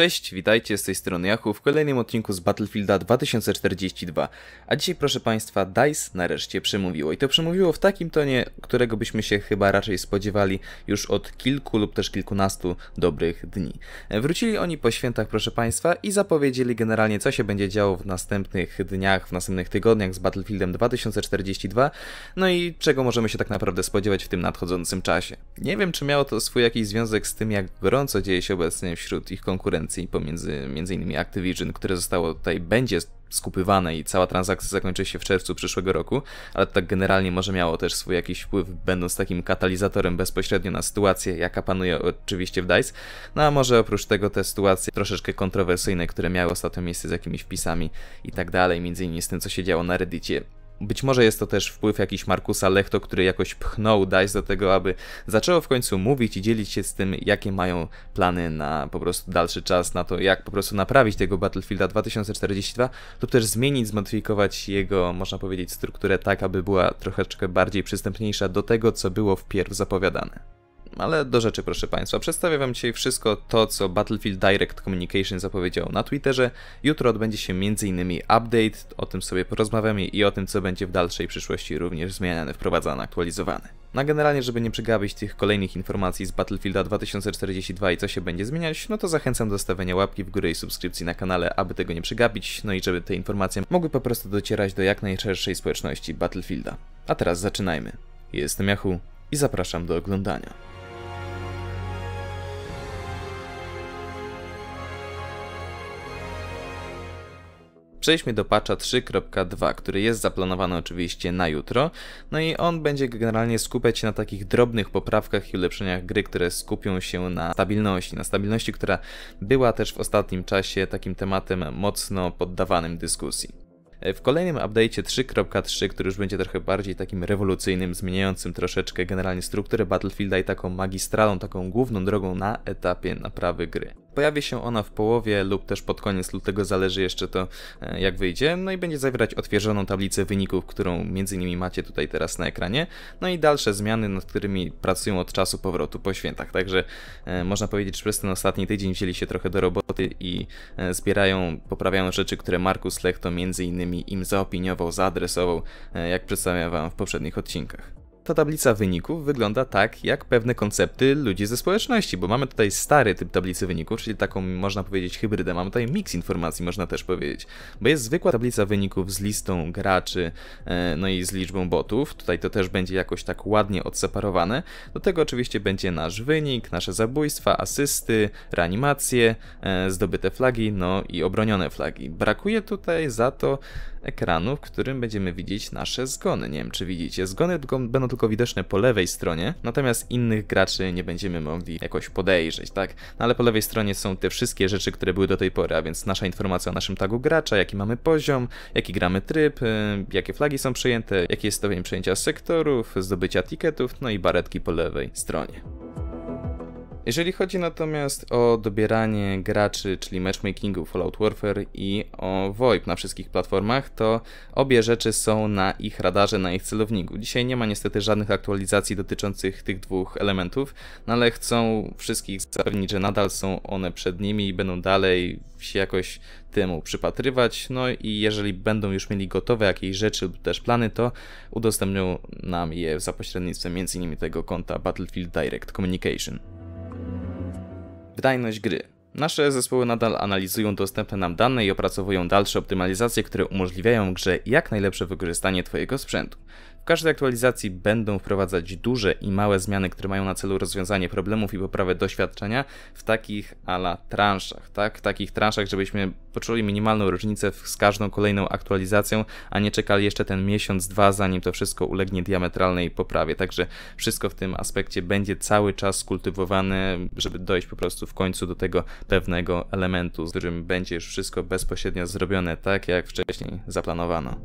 Cześć, witajcie z tej strony Yahoo w kolejnym odcinku z Battlefielda 2042. A dzisiaj proszę Państwa DICE nareszcie przemówiło i to przemówiło w takim tonie, którego byśmy się chyba raczej spodziewali już od kilku lub też kilkunastu dobrych dni. E, wrócili oni po świętach proszę Państwa i zapowiedzieli generalnie co się będzie działo w następnych dniach, w następnych tygodniach z Battlefieldem 2042, no i czego możemy się tak naprawdę spodziewać w tym nadchodzącym czasie. Nie wiem czy miało to swój jakiś związek z tym jak gorąco dzieje się obecnie wśród ich konkurentów konkurencji pomiędzy m.in. Activision, które zostało tutaj, będzie skupywane i cała transakcja zakończy się w czerwcu przyszłego roku, ale tak generalnie może miało też swój jakiś wpływ, będąc takim katalizatorem bezpośrednio na sytuację, jaka panuje oczywiście w DICE. No a może oprócz tego te sytuacje troszeczkę kontrowersyjne, które miały ostatnio miejsce z jakimiś wpisami i tak dalej, między innymi z tym, co się działo na Reddicie być może jest to też wpływ jakiś Markusa Lechto, który jakoś pchnął DICE do tego, aby zaczęło w końcu mówić i dzielić się z tym, jakie mają plany na po prostu dalszy czas, na to jak po prostu naprawić tego Battlefielda 2042 lub też zmienić, zmodyfikować jego, można powiedzieć, strukturę tak, aby była troszeczkę bardziej przystępniejsza do tego, co było wpierw zapowiadane. Ale do rzeczy, proszę Państwa, przedstawię Wam dzisiaj wszystko to, co Battlefield Direct Communication zapowiedział na Twitterze. Jutro odbędzie się m.in. update, o tym sobie porozmawiamy i o tym, co będzie w dalszej przyszłości również zmieniane, wprowadzane, aktualizowane. Na no generalnie, żeby nie przegapić tych kolejnych informacji z Battlefielda 2042 i co się będzie zmieniać, no to zachęcam do stawienia łapki w górę i subskrypcji na kanale, aby tego nie przegapić, no i żeby te informacje mogły po prostu docierać do jak najszerszej społeczności Battlefielda. A teraz zaczynajmy. Jestem Yahoo i zapraszam do oglądania. Przejdźmy do patcha 3.2, który jest zaplanowany oczywiście na jutro, no i on będzie generalnie skupiać się na takich drobnych poprawkach i ulepszeniach gry, które skupią się na stabilności, na stabilności, która była też w ostatnim czasie takim tematem mocno poddawanym dyskusji. W kolejnym update'cie 3.3, który już będzie trochę bardziej takim rewolucyjnym, zmieniającym troszeczkę generalnie strukturę Battlefielda i taką magistralą, taką główną drogą na etapie naprawy gry. Pojawi się ona w połowie lub też pod koniec lutego, zależy jeszcze to e, jak wyjdzie. No i będzie zawierać odświeżoną tablicę wyników, którą między innymi macie tutaj teraz na ekranie. No i dalsze zmiany, nad którymi pracują od czasu powrotu po świętach. Także e, można powiedzieć, że przez ten ostatni tydzień wzięli się trochę do roboty i e, zbierają, poprawiają rzeczy, które Markus Lechto między innymi im zaopiniował, zaadresował, e, jak przedstawiałem wam w poprzednich odcinkach ta tablica wyników wygląda tak, jak pewne koncepty ludzi ze społeczności, bo mamy tutaj stary typ tablicy wyników, czyli taką, można powiedzieć, hybrydę. Mamy tutaj miks informacji, można też powiedzieć, bo jest zwykła tablica wyników z listą graczy, e, no i z liczbą botów. Tutaj to też będzie jakoś tak ładnie odseparowane. Do tego oczywiście będzie nasz wynik, nasze zabójstwa, asysty, reanimacje, e, zdobyte flagi, no i obronione flagi. Brakuje tutaj za to ekranu, w którym będziemy widzieć nasze zgony. Nie wiem, czy widzicie. Zgony będą tylko tylko widoczne po lewej stronie, natomiast innych graczy nie będziemy mogli jakoś podejrzeć, tak? No ale po lewej stronie są te wszystkie rzeczy, które były do tej pory, a więc nasza informacja o naszym tagu gracza, jaki mamy poziom, jaki gramy tryb, y, jakie flagi są przyjęte, jaki jest stopień przejęcia sektorów, zdobycia tiketów, no i baretki po lewej stronie. Jeżeli chodzi natomiast o dobieranie graczy, czyli matchmakingu Fallout Warfare i o VoIP na wszystkich platformach, to obie rzeczy są na ich radarze, na ich celowniku. Dzisiaj nie ma niestety żadnych aktualizacji dotyczących tych dwóch elementów, no ale chcą wszystkich zapewnić, że nadal są one przed nimi i będą dalej się jakoś temu przypatrywać. No i jeżeli będą już mieli gotowe jakieś rzeczy lub też plany, to udostępnią nam je za pośrednictwem m.in. tego konta Battlefield Direct Communication wydajność gry. Nasze zespoły nadal analizują dostępne nam dane i opracowują dalsze optymalizacje, które umożliwiają grze jak najlepsze wykorzystanie Twojego sprzętu. W każdej aktualizacji będą wprowadzać duże i małe zmiany, które mają na celu rozwiązanie problemów i poprawę doświadczenia w takich ala transzach, tak? W takich transzach, żebyśmy poczuli minimalną różnicę z każdą kolejną aktualizacją, a nie czekali jeszcze ten miesiąc, dwa, zanim to wszystko ulegnie diametralnej poprawie. Także wszystko w tym aspekcie będzie cały czas kultywowane, żeby dojść po prostu w końcu do tego pewnego elementu, z którym będzie już wszystko bezpośrednio zrobione tak, jak wcześniej zaplanowano.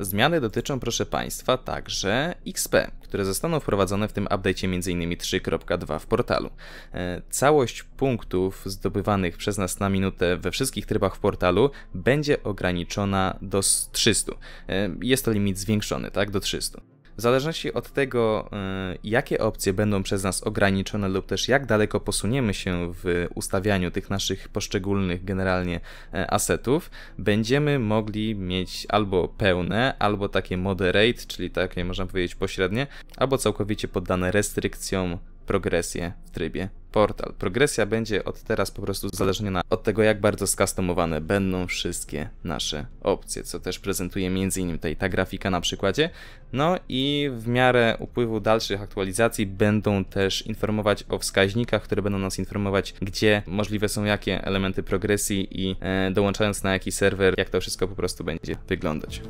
Zmiany dotyczą, proszę Państwa, także XP, które zostaną wprowadzone w tym update'cie m.in. 3.2 w portalu. E, całość punktów zdobywanych przez nas na minutę we wszystkich trybach w portalu będzie ograniczona do 300. E, jest to limit zwiększony, tak, do 300. W zależności od tego, y, jakie opcje będą przez nas ograniczone lub też jak daleko posuniemy się w ustawianiu tych naszych poszczególnych generalnie e, asetów, będziemy mogli mieć albo pełne, albo takie moderate, czyli takie można powiedzieć pośrednie, albo całkowicie poddane restrykcjom progresję w trybie portal. Progresja będzie od teraz po prostu uzależniona od tego, jak bardzo skustomowane będą wszystkie nasze opcje, co też prezentuje m.in. tutaj ta grafika na przykładzie. No i w miarę upływu dalszych aktualizacji będą też informować o wskaźnikach, które będą nas informować, gdzie możliwe są jakie elementy progresji i e, dołączając na jaki serwer, jak to wszystko po prostu będzie wyglądać.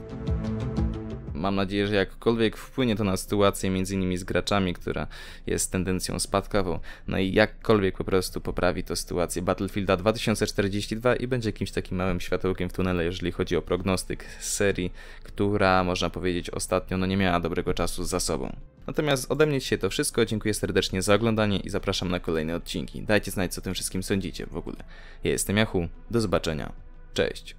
Mam nadzieję, że jakkolwiek wpłynie to na sytuację między innymi z graczami, która jest tendencją spadkową, no i jakkolwiek po prostu poprawi to sytuację Battlefielda 2042 i będzie jakimś takim małym światełkiem w tunele, jeżeli chodzi o prognostyk serii, która można powiedzieć ostatnio no nie miała dobrego czasu za sobą. Natomiast ode mnie dzisiaj to wszystko, dziękuję serdecznie za oglądanie i zapraszam na kolejne odcinki. Dajcie znać co o tym wszystkim sądzicie w ogóle. Ja jestem Jachu, do zobaczenia, cześć!